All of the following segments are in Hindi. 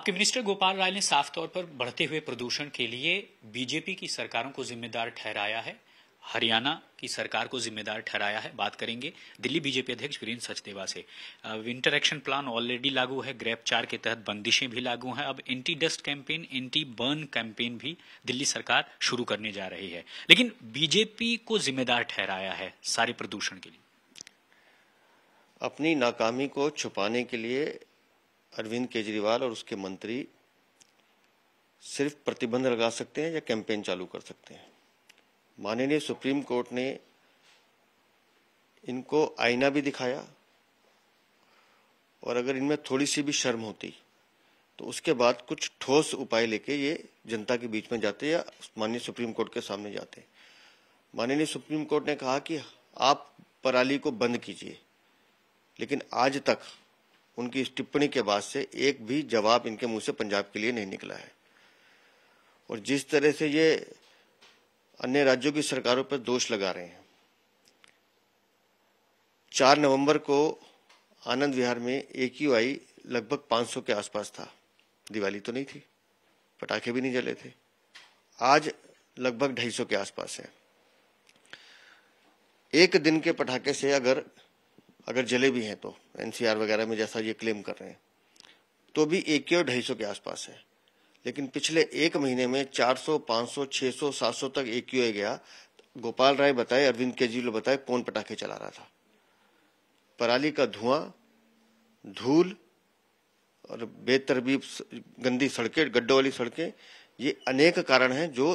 आपके मिनिस्टर गोपाल राय ने साफ तौर पर बढ़ते हुए प्रदूषण के लिए बीजेपी की सरकारों को जिम्मेदार ठहराया है हरियाणा की सरकार को जिम्मेदार ठहराया है बात करेंगे दिल्ली बीजेपी अध्यक्ष वीरेंद्र सचदेवा से विंटर एक्शन प्लान ऑलरेडी लागू है ग्रेप चार के तहत बंदिशें भी लागू हैं अब anti dust campaign anti burn campaign भी दिल्ली सरकार शुरू करने जा रही है लेकिन बीजेपी को जिम्मेदार ठहराया है सारे प्रदूषण के लिए अपनी नाकामी को छुपाने के लिए अरविंद केजरीवाल और उसके मंत्री सिर्फ प्रतिबंध लगा सकते हैं या कैंपेन चालू कर सकते हैं माननीय सुप्रीम कोर्ट ने इनको आईना भी दिखाया और अगर इनमें थोड़ी सी भी शर्म होती तो उसके बाद कुछ ठोस उपाय लेके ये जनता के बीच में जाते या माननीय सुप्रीम कोर्ट के सामने जाते माननीय सुप्रीम कोर्ट ने कहा कि आप पराली को बंद कीजिए लेकिन आज तक उनकी इस टिप्पणी के बाद से एक भी जवाब इनके मुंह से पंजाब के लिए नहीं निकला है और जिस तरह से ये अन्य राज्यों की सरकारों पर दोष लगा रहे हैं चार नवंबर को आनंद विहार में यू आई लगभग 500 के आसपास था दिवाली तो नहीं थी पटाखे भी नहीं जले थे आज लगभग 250 के आसपास है एक दिन के पटाखे से अगर अगर जले भी हैं तो एनसीआर वगैरह में जैसा ये क्लेम कर रहे हैं तो भी एक के और ढाई सौ के आसपास है लेकिन पिछले एक महीने में 400, 500, 600, 700 तक एक क्यू गया गोपाल राय बताए अरविंद केजरीवाल बताए कौन पटाखे चला रहा था पराली का धुआं धूल और बेतरबीब गंदी सड़कें गड्ढों वाली सड़कें ये अनेक कारण हैं जो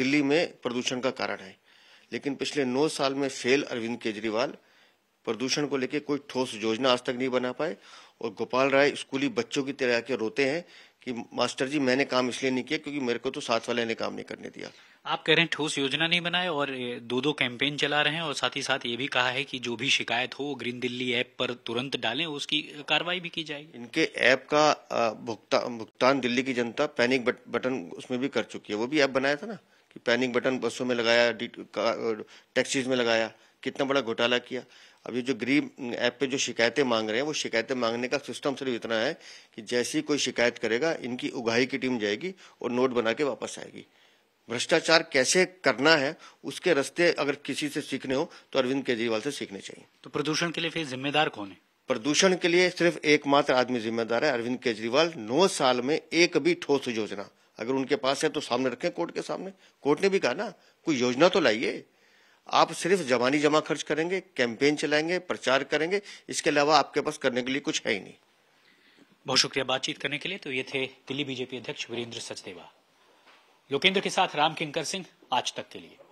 दिल्ली में प्रदूषण का कारण है लेकिन पिछले नौ साल में फेल अरविंद केजरीवाल प्रदूषण को लेकर कोई ठोस योजना आज तक नहीं बना पाए और गोपाल राय स्कूली बच्चों की तरह के रोते हैं कि मास्टर जी मैंने काम इसलिए नहीं किया क्योंकि मेरे को तो साथ वाले ने काम नहीं करने दिया आप कह रहे हैं ठोस योजना नहीं बनाए और दो दो कैंपेन चला रहे हैं और साथ ही साथ ये भी कहा है कि जो भी शिकायत हो ग्रीन दिल्ली ऐप पर तुरंत डालें उसकी कार्रवाई भी की जाएगी इनके ऐप का भुगता, भुगतान दिल्ली की जनता पैनिक बट, बटन उसमें भी कर चुकी है वो भी ऐप बनाया था ना कि पैनिक बटन बसों में लगाया टैक्सीज में लगाया कितना बड़ा घोटाला किया अब ये जो गरीब ऐप पे जो शिकायतें मांग रहे हैं वो शिकायतें मांगने का सिस्टम सिर्फ इतना है कि जैसी कोई शिकायत करेगा इनकी उगाही की टीम जाएगी और नोट बना के वापस आएगी भ्रष्टाचार कैसे करना है उसके रस्ते अगर किसी से सीखने हो तो अरविंद केजरीवाल से सीखने चाहिए तो प्रदूषण के लिए फिर जिम्मेदार कौन है प्रदूषण के लिए सिर्फ एकमात्र आदमी जिम्मेदार है अरविंद केजरीवाल नौ साल में एक भी ठोस योजना अगर उनके पास है तो सामने रखें कोर्ट के सामने कोर्ट ने भी कहा ना कोई योजना तो लाइए आप सिर्फ जवानी जमा खर्च करेंगे कैंपेन चलाएंगे प्रचार करेंगे इसके अलावा आपके पास करने के लिए कुछ है ही नहीं बहुत शुक्रिया बातचीत करने के लिए तो ये थे दिल्ली बीजेपी अध्यक्ष वीरेंद्र सचदेवा लोकेंद्र के साथ राम किंकर सिंह आज तक के लिए